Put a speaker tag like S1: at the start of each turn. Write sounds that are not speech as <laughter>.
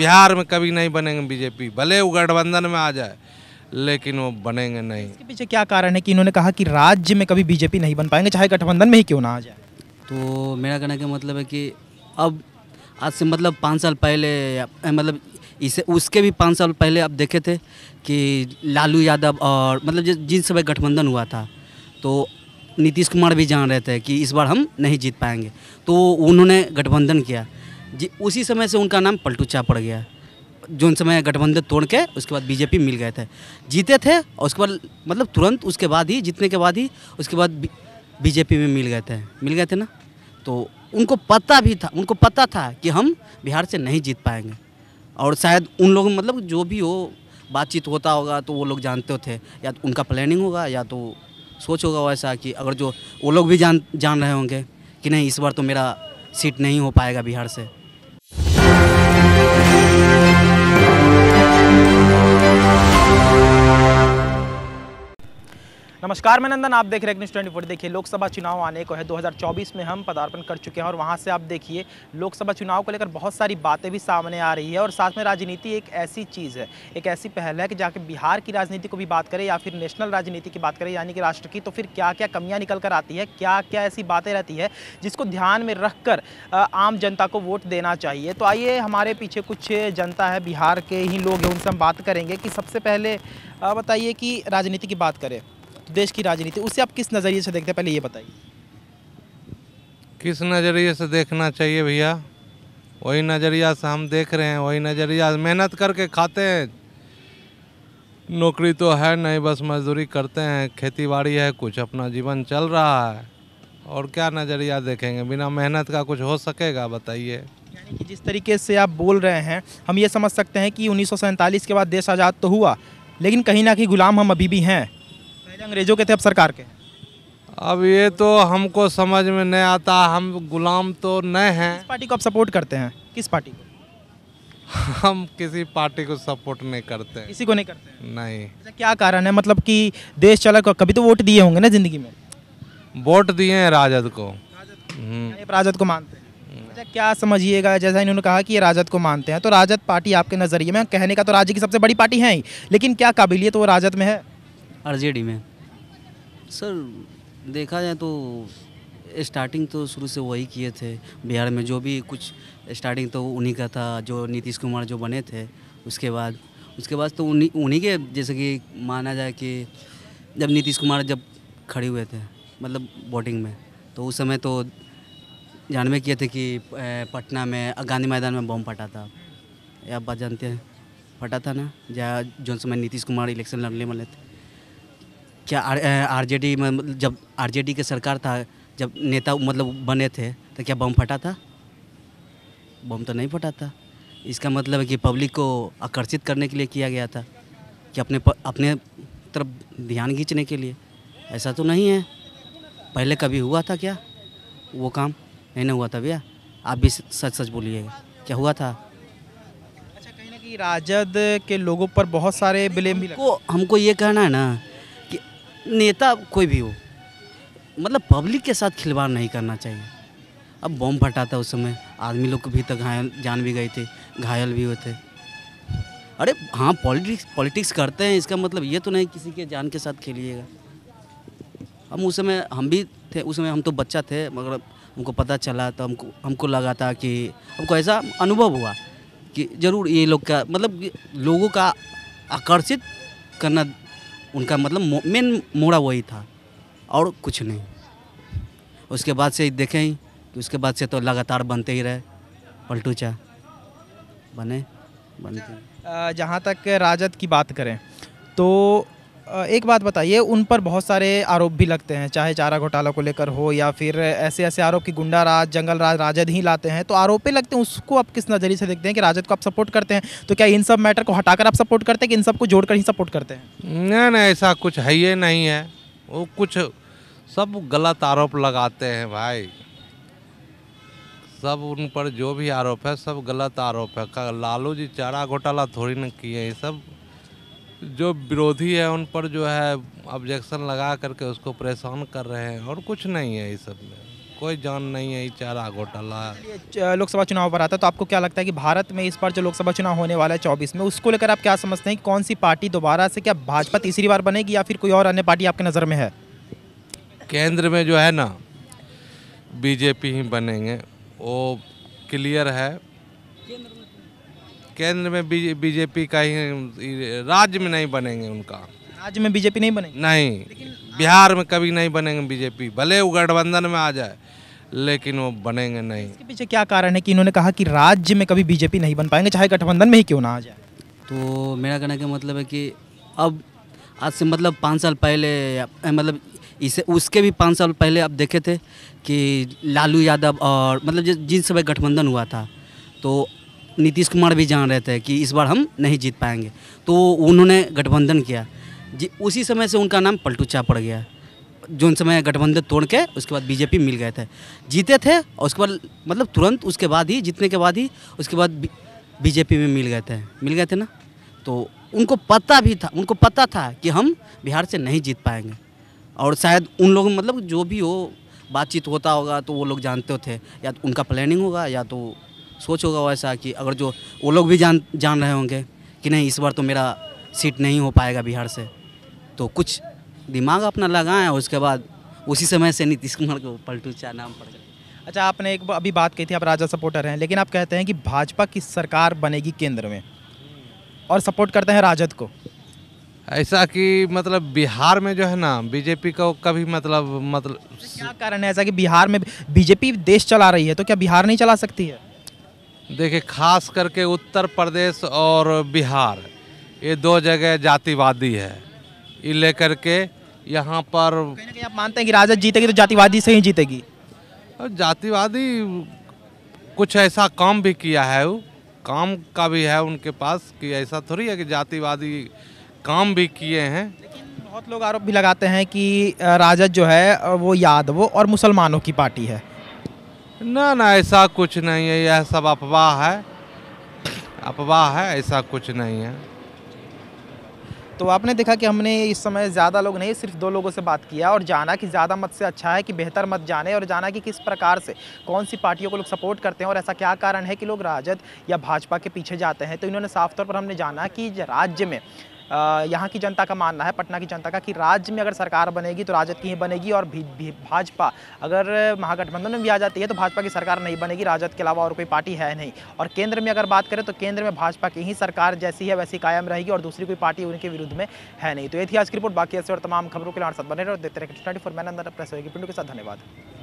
S1: बिहार में कभी नहीं बनेंगे बीजेपी भले वो गठबंधन में आ जाए लेकिन वो बनेंगे नहीं इसके
S2: पीछे क्या कारण है कि इन्होंने कहा कि राज्य में कभी बीजेपी नहीं बन पाएंगे चाहे गठबंधन में ही क्यों ना आ जाए
S3: तो मेरा कहने का मतलब है कि अब आज से मतलब पाँच साल पहले मतलब इसे उसके भी पाँच साल पहले आप देखे थे कि लालू यादव और मतलब जिन समय गठबंधन हुआ था तो नीतीश कुमार भी जान रहे थे कि इस बार हम नहीं जीत पाएंगे तो उन्होंने गठबंधन किया जी उसी समय से उनका नाम पलटूचा पड़ गया जो उन समय गठबंधन तोड़ के उसके बाद बीजेपी मिल गए थे जीते थे और उसके बाद मतलब तुरंत उसके बाद ही जीतने के बाद ही उसके बाद बीजेपी में मिल गए थे मिल गए थे ना तो उनको पता भी था उनको पता था कि हम बिहार से नहीं जीत पाएंगे और शायद उन लोग मतलब जो भी हो बातचीत होता होगा तो वो लोग जानते थे या तो उनका प्लानिंग होगा या तो सोच होगा वैसा कि अगर जो वो लोग भी जान जान रहे होंगे कि नहीं इस बार तो मेरा सीट नहीं हो पाएगा बिहार से
S2: नमस्कार मैं नंदन आप देख रहे हैं न्यूज ट्वेंटी फोर देखिए लोकसभा चुनाव आने को है 2024 में हम पदार्पण कर चुके हैं और वहां से आप देखिए लोकसभा चुनाव को लेकर बहुत सारी बातें भी सामने आ रही है और साथ में राजनीति एक ऐसी चीज़ है एक ऐसी पहल है कि जाके बिहार की राजनीति को भी बात करें या फिर नेशनल राजनीति की बात करें यानी कि राष्ट्र की तो फिर क्या क्या कमियाँ निकल कर आती है क्या क्या ऐसी बातें रहती है जिसको ध्यान में रख कर आम जनता को वोट देना चाहिए तो आइए हमारे पीछे कुछ जनता है बिहार के ही लोग हैं उनसे हम बात करेंगे कि सबसे पहले बताइए कि राजनीति की बात करें देश की राजनीति उसे आप किस नज़रिए से देखते हैं पहले ये बताइए
S1: किस नज़रिए से देखना चाहिए भैया वही नज़रिया से हम देख रहे हैं वही नज़रिया मेहनत करके खाते हैं नौकरी तो है नहीं बस मजदूरी करते हैं खेती बाड़ी है कुछ अपना जीवन चल रहा है और क्या नज़रिया देखेंगे बिना मेहनत का कुछ हो सकेगा बताइए यानी कि जिस तरीके से आप बोल रहे हैं
S2: हम ये समझ सकते हैं कि उन्नीस के बाद देश आज़ाद तो हुआ लेकिन कहीं ना कहीं गुलाम हम अभी भी हैं
S1: पहले अंग्रेजों के थे अब सरकार के अब ये तो हमको समझ में नहीं आता हम गुलाम तो नहीं हैं पार्टी को आप सपोर्ट करते हैं किस पार्टी को <laughs> हम किसी पार्टी को सपोर्ट नहीं करते किसी को नहीं करते नहीं अच्छा,
S2: क्या कारण है मतलब कि देश चला कभी तो वोट दिए होंगे ना जिंदगी में
S1: वोट दिए हैं राजद को राजद,
S2: को हम्म। मानते हैं अच्छा, क्या समझिएगा जैसा इन्होंने कहा कि ये राजद को मानते हैं तो राजद पार्टी आपके नज़रिए में कहने का तो राज्य की सबसे बड़ी पार्टी है ही लेकिन क्या काबिलियत वो राजद में है
S3: आर में सर देखा जाए तो स्टार्टिंग तो शुरू से वही किए थे बिहार में जो भी कुछ स्टार्टिंग तो उन्हीं का था जो नीतीश कुमार जो बने थे उसके बाद उसके बाद तो उन्हीं उन्हीं के जैसे कि माना जाए कि जब नीतीश कुमार जब खड़े हुए थे मतलब वोटिंग में तो उस समय तो जानवे किए थे कि पटना में गांधी मैदान में बम फटा था ये आप बात जानते हैं फटा था ना जहाँ जो समय नीतीश कुमार इलेक्शन लड़ने वाले थे क्या आरजेडी में जब आरजेडी के सरकार था जब नेता मतलब बने थे तो क्या बम फटा था बम तो नहीं फटा था इसका मतलब है कि पब्लिक को आकर्षित करने के लिए किया गया था कि अपने प, अपने तरफ ध्यान खींचने के लिए ऐसा तो नहीं है पहले कभी हुआ था क्या वो काम नहीं ना हुआ था भैया आप भी सच सच बोलिएगा क्या हुआ था अच्छा कहीं ना कहीं राजद के लोगों पर बहुत सारे ब्लेम हमको हमको ये कहना है ना नेता कोई भी हो मतलब पब्लिक के साथ खिलवाड़ नहीं करना चाहिए अब बम फटा था उस समय आदमी लोग भी तो घायल जान भी गए थे घायल भी होते अरे हाँ पॉलिटिक्स पॉलिटिक्स करते हैं इसका मतलब ये तो नहीं किसी के जान के साथ खेलिएगा हम उस समय हम भी थे उस समय हम तो बच्चा थे मगर हमको पता चला तो हमको हमको लगा था कि हमको ऐसा अनुभव हुआ कि ज़रूर ये लोग का मतलब लोगों का आकर्षित करना उनका मतलब मेन मोड़ा वही था और कुछ नहीं उसके बाद से देखें कि उसके बाद से तो लगातार बनते ही रहे पलटू चा बने बनते अच्छा, जहाँ तक राजद की बात करें तो एक बात
S2: बताइए उन पर बहुत सारे आरोप भी लगते हैं चाहे चारा घोटाला को लेकर हो या फिर ऐसे ऐसे आरोप कि गुंडा राज जंगल राज राजद ही लाते हैं तो आरोपे लगते हैं उसको आप किस नज़रिए से देखते हैं कि राजद को आप सपोर्ट करते हैं तो क्या इन सब मैटर को हटाकर आप सपोर्ट करते हैं कि इन सबको जोड़कर ही सपोर्ट करते हैं
S1: नहीं नहीं ऐसा कुछ है ही नहीं है वो कुछ सब गलत आरोप लगाते हैं भाई सब उन पर जो भी आरोप है सब गलत आरोप है लालू जी चारा घोटाला थोड़ी ना किए ये सब जो विरोधी है उन पर जो है ऑब्जेक्शन लगा करके उसको परेशान कर रहे हैं और कुछ नहीं है इस सब में कोई जान नहीं है चारा घोटाला
S2: लोकसभा चुनाव पर आता है तो आपको क्या लगता है कि भारत में इस बार जो लोकसभा चुनाव होने वाला है चौबीस में उसको लेकर आप क्या समझते हैं कि कौन सी पार्टी दोबारा से क्या भाजपा तीसरी बार बनेगी या फिर कोई और अन्य पार्टी आपके नज़र में है
S1: केंद्र में जो है ना बीजेपी ही बनेंगे वो क्लियर है केंद्र में बीजेपी का ही राज्य में नहीं बनेंगे उनका राज्य में बीजेपी नहीं बनेगी नहीं बिहार में कभी नहीं बनेंगे बीजेपी भले वो गठबंधन में आ जाए लेकिन वो बनेंगे नहीं इसके
S2: पीछे क्या कारण है कि इन्होंने कहा कि राज्य में कभी बीजेपी नहीं बन पाएंगे चाहे गठबंधन में ही क्यों ना आ जाए
S3: तो मेरा कहने का मतलब है कि अब आज से मतलब पाँच साल पहले मतलब इसे उसके भी पाँच साल पहले आप देखे थे कि लालू यादव और मतलब जिस समय गठबंधन हुआ था तो नीतीश कुमार भी जान रहे थे कि इस बार हम नहीं जीत पाएंगे तो उन्होंने गठबंधन किया जी उसी समय से उनका नाम पलटूचा पड़ गया जो उन समय गठबंधन तोड़ के उसके बाद बीजेपी मिल गए थे जीते थे और उसके बाद मतलब तुरंत उसके बाद ही जीतने के बाद ही उसके बाद बीजेपी में मिल गए थे मिल गए थे ना तो उनको पता भी था उनको पता था कि हम बिहार से नहीं जीत पाएंगे और शायद उन लोग मतलब जो भी हो बातचीत होता होगा तो वो लोग जानते थे या तो उनका प्लानिंग होगा या तो सोच होगा वैसा कि अगर जो वो लोग भी जान जान रहे होंगे कि नहीं इस बार तो मेरा सीट नहीं हो पाएगा बिहार से तो कुछ दिमाग अपना लगाएं उसके बाद उसी समय से नीतीश कुमार को पलटू चाह नाम पड़ गया
S2: अच्छा आपने एक अभी बात कही थी आप राजा सपोर्टर हैं लेकिन आप कहते हैं कि भाजपा की सरकार बनेगी केंद्र में और सपोर्ट करते हैं राजद को
S1: ऐसा कि मतलब बिहार में जो है ना बीजेपी को कभी मतलब मतलब क्या कारण है ऐसा कि बिहार में बीजेपी
S2: देश चला रही है तो क्या बिहार नहीं चला सकती है
S1: देखिए खास करके उत्तर प्रदेश और बिहार ये दो जगह जातिवादी है ये लेकर के यहाँ पर
S2: आप मानते हैं कि राजद जीतेगी तो जातिवादी से ही जीतेगी
S1: जातिवादी कुछ ऐसा काम भी किया है वो काम का भी है उनके पास कि ऐसा थोड़ी है कि जातिवादी काम भी किए हैं लेकिन बहुत लोग
S2: आरोप भी लगाते हैं कि राजद जो है वो यादव और मुसलमानों की पार्टी है
S1: ना ना ऐसा कुछ नहीं है यह सब अफवाह है अफवाह है ऐसा कुछ नहीं है
S2: तो आपने देखा कि हमने इस समय ज़्यादा लोग नहीं सिर्फ दो लोगों से बात किया और जाना कि ज़्यादा मत से अच्छा है कि बेहतर मत जाने और जाना कि किस प्रकार से कौन सी पार्टियों को लोग सपोर्ट करते हैं और ऐसा क्या कारण है कि लोग राजद या भाजपा के पीछे जाते हैं तो इन्होंने साफ तौर पर हमने जाना कि राज्य में यहाँ की जनता का मानना है पटना की जनता का कि राज्य में अगर सरकार बनेगी तो राजद की ही बनेगी और भी, भी, भाजपा अगर महागठबंधन में भी आ जाती है तो भाजपा की सरकार नहीं बनेगी राजद के अलावा और कोई पार्टी है नहीं और केंद्र में अगर बात करें तो केंद्र में भाजपा की ही सरकार जैसी है वैसी कायम रहेगी और दूसरी कोई पार्टी उनके विरुद्ध में है नहीं तो ये थी आज की रिपोर्ट बाकी ऐसे और तमाम खबरों के लिए हमारे साथ बने रहे और देखते रहे ट्वेंटी फोर मैन अंदर प्रेस होगी पिंडू के साथ धन्यवाद